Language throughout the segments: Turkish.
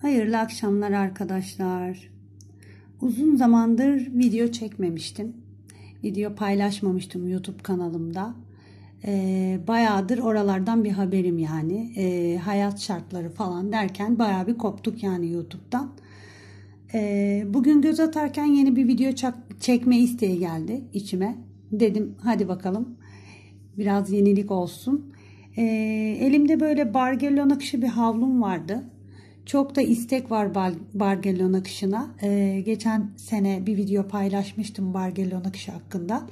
Hayırlı akşamlar arkadaşlar. Uzun zamandır video çekmemiştim. Video paylaşmamıştım YouTube kanalımda. E, bayağıdır oralardan bir haberim yani. E, hayat şartları falan derken bayağı bir koptuk yani YouTube'dan. E, bugün göz atarken yeni bir video çekme isteği geldi içime. Dedim hadi bakalım biraz yenilik olsun. E, elimde böyle bargello nakışı bir havlum vardı. Çok da istek var Bargelona kışına. Ee, geçen sene bir video paylaşmıştım Bargelona kışı hakkında.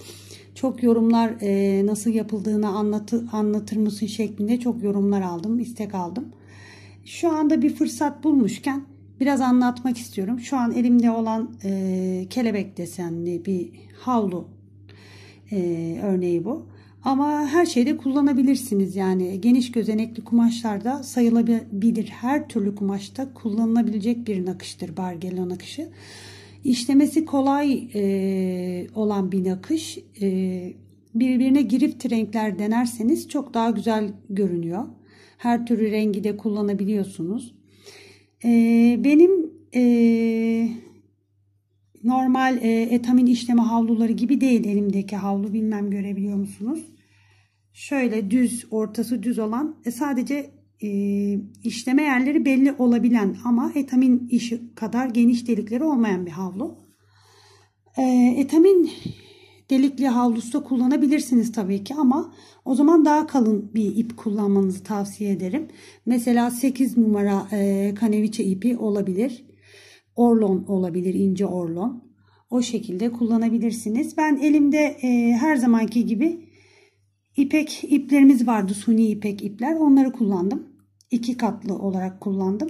Çok yorumlar e, nasıl yapıldığını anlatı, anlatır mısın şeklinde çok yorumlar aldım, istek aldım. Şu anda bir fırsat bulmuşken biraz anlatmak istiyorum. Şu an elimde olan e, kelebek desenli bir havlu e, örneği bu. Ama her şeyde kullanabilirsiniz yani geniş gözenekli kumaşlarda sayılabilir her türlü kumaşta kullanılabilecek bir nakıştır bargelon nakışı. İşlemesi kolay e, olan bir nakış e, birbirine girift renkler denerseniz çok daha güzel görünüyor. Her türlü rengi de kullanabiliyorsunuz. E, benim e, normal e, etamin işleme havluları gibi değil elimdeki havlu. Bilmem görebiliyor musunuz? Şöyle düz, ortası düz olan e, sadece e, işleme yerleri belli olabilen ama etamin işi kadar geniş delikleri olmayan bir havlu. E, etamin delikli havlusu da kullanabilirsiniz tabii ki ama o zaman daha kalın bir ip kullanmanızı tavsiye ederim. Mesela 8 numara e, kaneviçe ipi olabilir. Orlon olabilir ince orlon. O şekilde kullanabilirsiniz. Ben elimde e, her zamanki gibi ipek iplerimiz vardı. Suni ipek ipler. Onları kullandım. iki katlı olarak kullandım.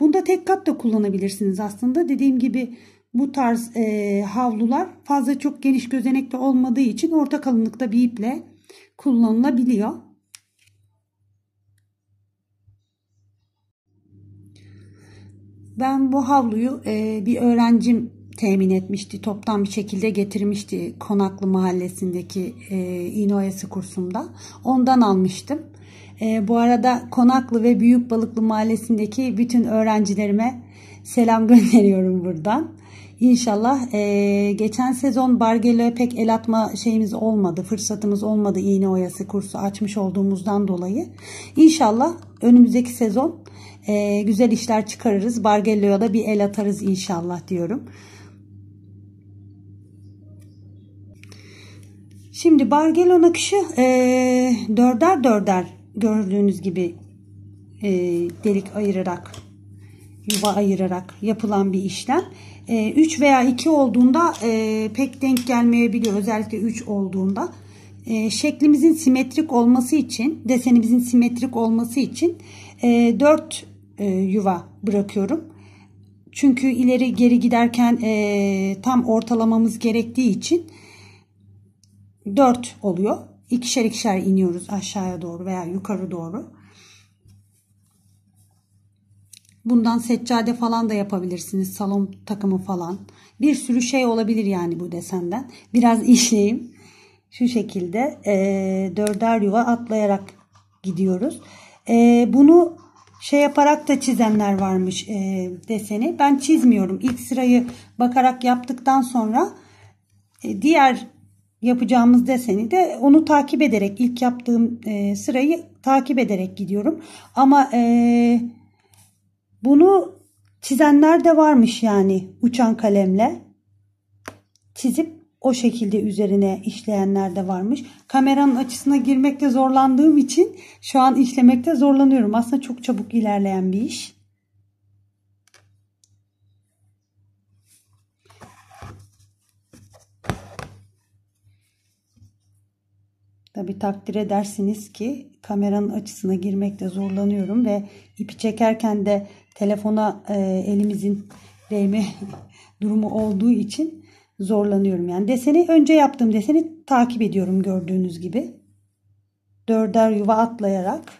Bunda tek kat da kullanabilirsiniz aslında. Dediğim gibi bu tarz e, havlular fazla çok geniş gözenekte olmadığı için orta kalınlıkta bir iple kullanılabiliyor. Ben bu havluyu e, bir öğrencim temin etmişti. Toptan bir şekilde getirmişti Konaklı Mahallesi'ndeki e, İnoyası kursumda. Ondan almıştım. E, bu arada Konaklı ve Büyük Balıklı Mahallesi'ndeki bütün öğrencilerime selam gönderiyorum buradan. İnşallah e, geçen sezon Bargelo'ya pek el atma şeyimiz olmadı, fırsatımız olmadı iğne oyası kursu açmış olduğumuzdan dolayı. İnşallah önümüzdeki sezon e, güzel işler çıkarırız. Bargello'ya da bir el atarız inşallah diyorum. Şimdi Bargello nakışı e, dörder dörder gördüğünüz gibi e, delik ayırarak yuva ayırarak yapılan bir işlem. E, 3 veya 2 olduğunda e, pek denk gelmeyebiliyor. Özellikle 3 olduğunda. E, şeklimizin simetrik olması için, desenimizin simetrik olması için e, 4 e, yuva bırakıyorum. Çünkü ileri geri giderken e, tam ortalamamız gerektiği için 4 oluyor. İkişer ikişer iniyoruz aşağıya doğru veya yukarı doğru. Bundan seccade falan da yapabilirsiniz. Salon takımı falan. Bir sürü şey olabilir yani bu desenden. Biraz işleyeyim. Şu şekilde e, dörder yuva atlayarak gidiyoruz. E, bunu şey yaparak da çizenler varmış e, deseni. Ben çizmiyorum. İlk sırayı bakarak yaptıktan sonra e, diğer yapacağımız deseni de onu takip ederek ilk yaptığım e, sırayı takip ederek gidiyorum. Ama e, bunu çizenler de varmış yani uçan kalemle çizip o şekilde üzerine işleyenler de varmış. Kameranın açısına girmekte zorlandığım için şu an işlemekte zorlanıyorum. Aslında çok çabuk ilerleyen bir iş. Tabi takdir edersiniz ki kameranın açısına girmekte zorlanıyorum ve ipi çekerken de telefona e, elimizin değme durumu olduğu için zorlanıyorum. Yani deseni önce yaptığım deseni takip ediyorum gördüğünüz gibi. Dörder yuva atlayarak.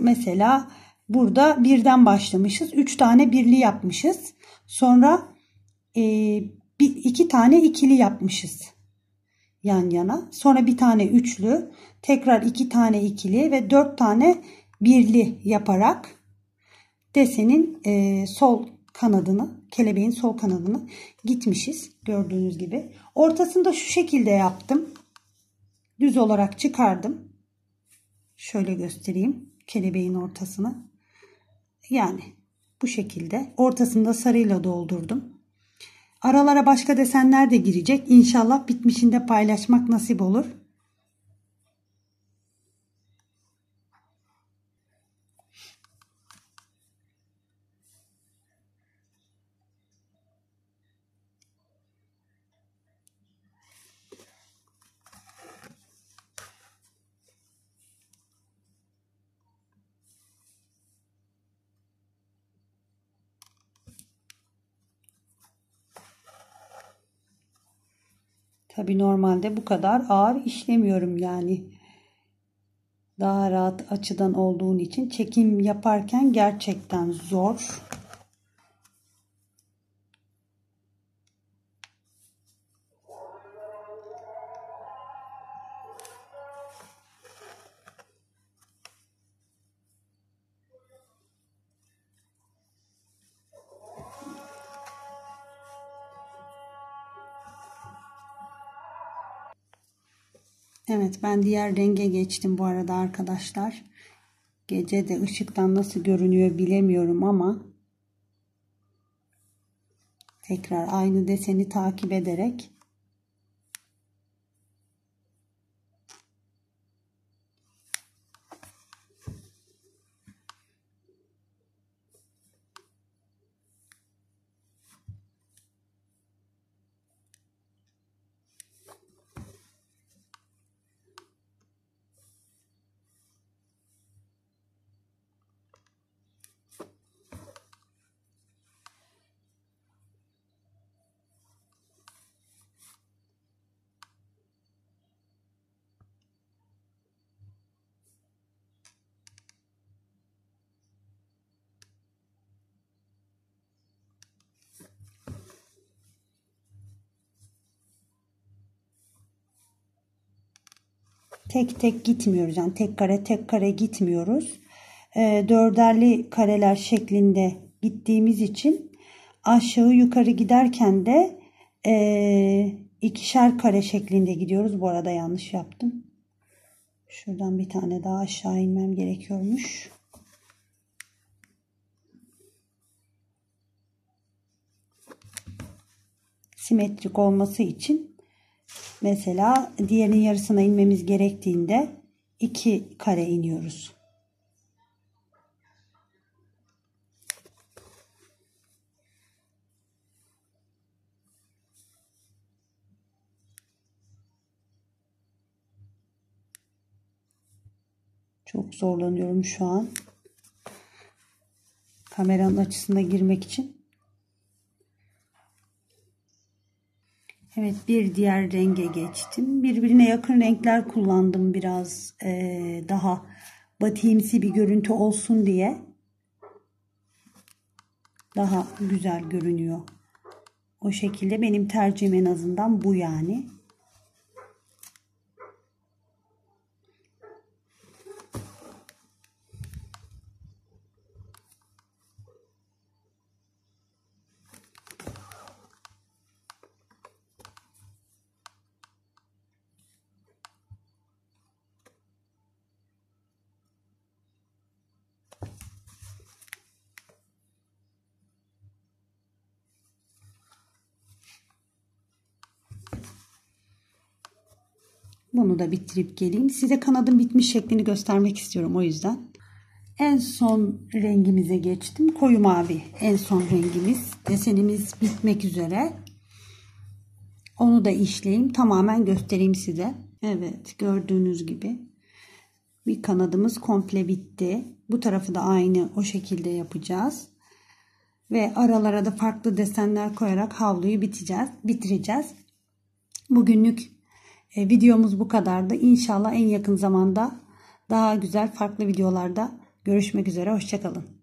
Mesela burada birden başlamışız. Üç tane birli yapmışız. Sonra e, bir, iki tane ikili yapmışız yan yana. Sonra bir tane üçlü, tekrar iki tane ikili ve dört tane birli yaparak desenin e, sol kanadını, kelebeğin sol kanadını gitmişiz gördüğünüz gibi. Ortasında şu şekilde yaptım. Düz olarak çıkardım. Şöyle göstereyim kelebeğin ortasını. Yani bu şekilde ortasında sarıyla doldurdum. Aralara başka desenler de girecek. İnşallah bitmişinde paylaşmak nasip olur. Tabi normalde bu kadar ağır işlemiyorum yani. Daha rahat açıdan olduğun için çekim yaparken gerçekten zor. Evet ben diğer renge geçtim bu arada arkadaşlar. Gece de ışıktan nasıl görünüyor bilemiyorum ama tekrar aynı deseni takip ederek tek tek gitmiyoruz. Yani tek kare tek kare gitmiyoruz. E, dörderli kareler şeklinde gittiğimiz için aşağı yukarı giderken de e, ikişer kare şeklinde gidiyoruz. Bu arada yanlış yaptım. Şuradan bir tane daha aşağı inmem gerekiyormuş. Simetrik olması için Mesela diğerin yarısına inmemiz gerektiğinde 2 kare iniyoruz. Çok zorlanıyorum şu an. Kameranın açısına girmek için. Evet bir diğer renge geçtim. Birbirine yakın renkler kullandım biraz e, daha batimsi bir görüntü olsun diye. Daha güzel görünüyor. O şekilde benim tercihim en azından bu yani. Bunu da bitirip geleyim. Size kanadın bitmiş şeklini göstermek istiyorum o yüzden. En son rengimize geçtim. Koyu mavi en son rengimiz. Desenimiz bitmek üzere. Onu da işleyeyim. Tamamen göstereyim size. Evet gördüğünüz gibi bir kanadımız komple bitti. Bu tarafı da aynı o şekilde yapacağız. Ve aralara da farklı desenler koyarak havluyu biteceğiz, bitireceğiz. Bugünlük e, videomuz bu kadardı. İnşallah en yakın zamanda daha güzel farklı videolarda görüşmek üzere. Hoşçakalın.